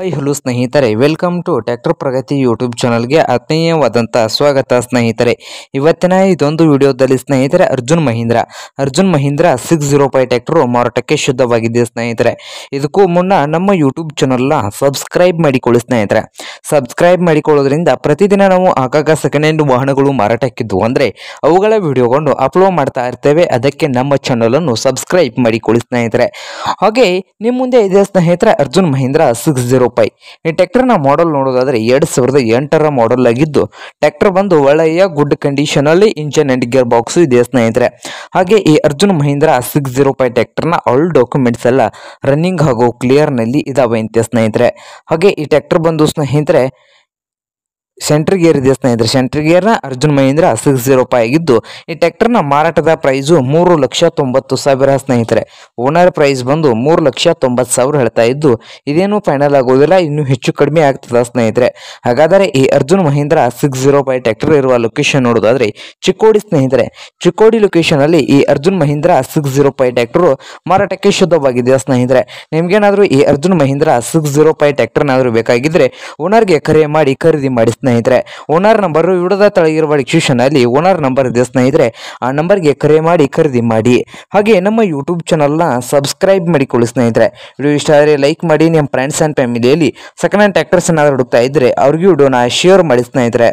high hello ಸ್ನೇಹಿತರೆ welcome to tractor Pragati YouTube ಚಾನಲ್ಗೆ ಆತ್ಮೀಯವಾದಂಥ ಸ್ವಾಗತ ಸ್ನೇಹಿತರೆ ಇವತ್ತಿನ ಇದೊಂದು ವಿಡಿಯೋದಲ್ಲಿ ಸ್ನೇಹಿತರೆ Arjun Mahindra Arjun Mahindra six zero five tractor ಮಾರಾಟಕ್ಕೆ ಶುದ್ಧವಾಗಿದೆ ಸ್ನೇಹಿತರೆ ಇದಕ್ಕೂ ಮುನ್ನ ನಮ್ಮ ಯೂಟ್ಯೂಬ್ ಚಾನಲ್ನ ಸಬ್ಸ್ಕ್ರೈಬ್ ಮಾಡಿಕೊಳ್ಳಿ ಸ್ನೇಹಿತರೆ ಸಬ್ಸ್ಕ್ರೈಬ್ ಮಾಡಿಕೊಳ್ಳೋದ್ರಿಂದ ಪ್ರತಿದಿನ ನಾವು ಆಗಾಗ ಸೆಕೆಂಡ್ ಹ್ಯಾಂಡ್ ವಾಹನಗಳು ಮಾರಾಟಕ್ಕಿದ್ದು ಅಂದರೆ ಅವುಗಳ ವಿಡಿಯೋಗಳನ್ನು ಅಪ್ಲೋಡ್ ಮಾಡ್ತಾ ಇರ್ತೇವೆ ಅದಕ್ಕೆ ನಮ್ಮ ಚಾನಲನ್ನು ಸಬ್ಸ್ಕ್ರೈಬ್ ಮಾಡಿಕೊಳ್ಳಿ ಸ್ನೇಹಿತರೆ ಹಾಗೆ ನಿಮ್ಮ ಮುಂದೆ ಇದೆ ಸ್ನೇಹಿತರೆ ಅರ್ಜುನ್ ಮಹೀಂದ್ರ ಸಿಕ್ಸ್ ಜೀರೋ ರೂಪಾಯಿ ಈ ಟ್ಯಾಕ್ಟರ್ನ ಮಾಡಲ್ ನೋಡೋದಾದ್ರೆ ಎರಡು ಸಾವಿರದ ಎಂಟರ ಮಾಡಲ್ ಆಗಿದ್ದು ಟ್ಯಾಕ್ಟರ್ ಬಂದು ಒಳ್ಳೆಯ ಗುಡ್ ಕಂಡೀಷನಲ್ಲಿ ಇಂಜನ್ ಅಂಡ್ ಗಿಯರ್ ಬಾಕ್ಸ್ ಇದೆ ಸ್ನೇಹಿತರೆ ಹಾಗೆ ಈ Arjun Mahindra six zero five ಟ್ಯಾಕ್ಟರ್ನ ಆಲ್ ಡಾಕ್ಯುಮೆಂಟ್ಸ್ ಎಲ್ಲ ರನ್ನಿಂಗ್ ಹಾಗೂ ಕ್ಲಿಯರ್ನಲ್ಲಿ ಇದಾವೆ ಅಂತೆ ಸ್ನೇಹಿತರೆ ಹಾಗೆ ಈ ಟ್ಯಾಕ್ಟರ್ ಬಂದು ಸ್ನೇಹಿತರೆ ಸೆಂಟ್ರ್ ಗೇರ್ ಇದೆ ಸ್ನೇಹಿತರೆ ಸೆಂಟ್ರ್ ಗೇರ್ನ Arjun Mahindra six zero five ಆಗಿದ್ದು ಈ ಟ್ಯಾಕ್ಟರ್ನ ಮಾರಾಟದ ಪ್ರೈಸ್ ಮೂರು ಲಕ್ಷ ತೊಂಬತ್ತು ಸಾವಿರ ಸ್ನೇಹಿತರೆ ಓನರ್ ಪ್ರೈಸ್ ಬಂದು ಮೂರು ಲಕ್ಷ ತೊಂಬತ್ತು ಸಾವಿರ ಹೇಳ್ತಾ ಇದ್ದು ಇದೇನು ಫೈನಲ್ ಆಗೋದಿಲ್ಲ ಇನ್ನೂ ಹೆಚ್ಚು ಕಡಿಮೆ ಆಗ್ತದ ಸ್ನೇಹಿತರೆ ಹಾಗಾದರೆ ಈ Arjun Mahindra six zero five tractor ಇರುವ ಲೊಕೇಶನ್ ನೋಡೋದಾದ್ರೆ ಚಿಕ್ಕೋಡಿ ಸ್ನೇಹಿತರೆ ಚಿಕ್ಕೋಡಿ ಲೊಕೇಶನ್ ಅಲ್ಲಿ ಈ Arjun Mahindra six zero five tractor ಮಾರಾಟಕ್ಕೆ ಶುದ್ಧವಾಗಿದೆ ಸ್ನೇಹಿತರೆ ನಿಮ್ಗೇನಾದರೂ ಈ Arjun Mahindra six zero five ಟ್ಯಾಕ್ಟರ್ನಾದರೂ ಬೇಕಾಗಿದ್ರೆ ಓನರ್ಗೆ ಕರೆ ಮಾಡಿ ಖರೀದಿ ಮಾಡಿ ಸ್ನೇಹಿತರೆ ಓನರ್ ನಂಬರು ವಿಡಿಯೋದ ತಳಗಿರುವ ಡಿಸ್ಕ್ರಿಪ್ಷನಲ್ಲಿ ಓನರ್ ನಂಬರ್ ಇದೆ ಸ್ನೇಹಿತರೆ ಆ ನಂಬರ್ಗೆ ಕರೆ ಮಾಡಿ ಖರೀದಿ ಮಾಡಿ ಹಾಗೆ ನಮ್ಮ ಯೂಟ್ಯೂಬ್ ಚಾನಲ್ನ ಸಬ್ಸ್ಕ್ರೈಬ್ ಮಾಡಿಕೊಳ್ಳಿ ಸ್ನೇಹಿತರೆ ವಿಡಿಯೋ ಇಷ್ಟ ಆದರೆ ಲೈಕ್ ಮಾಡಿ ನಿಮ್ಮ ಫ್ರೆಂಡ್ಸ್ ಆ್ಯಂಡ್ ಫ್ಯಾಮಿಲಿಯಲ್ಲಿ ಸೆಕೆಂಡ್ ಹ್ಯಾಂಡ್ ಟ್ಯಾಕ್ಟರ್ಸ್ ಏನಾದರೂ ಹುಡುಕ್ತಾ ಇದ್ದರೆ ಅವ್ರಿಗೂ ವಿಡಿಯೋನ ಶೇರ್ ಮಾಡಿ ಸ್ನೇಹಿತರೆ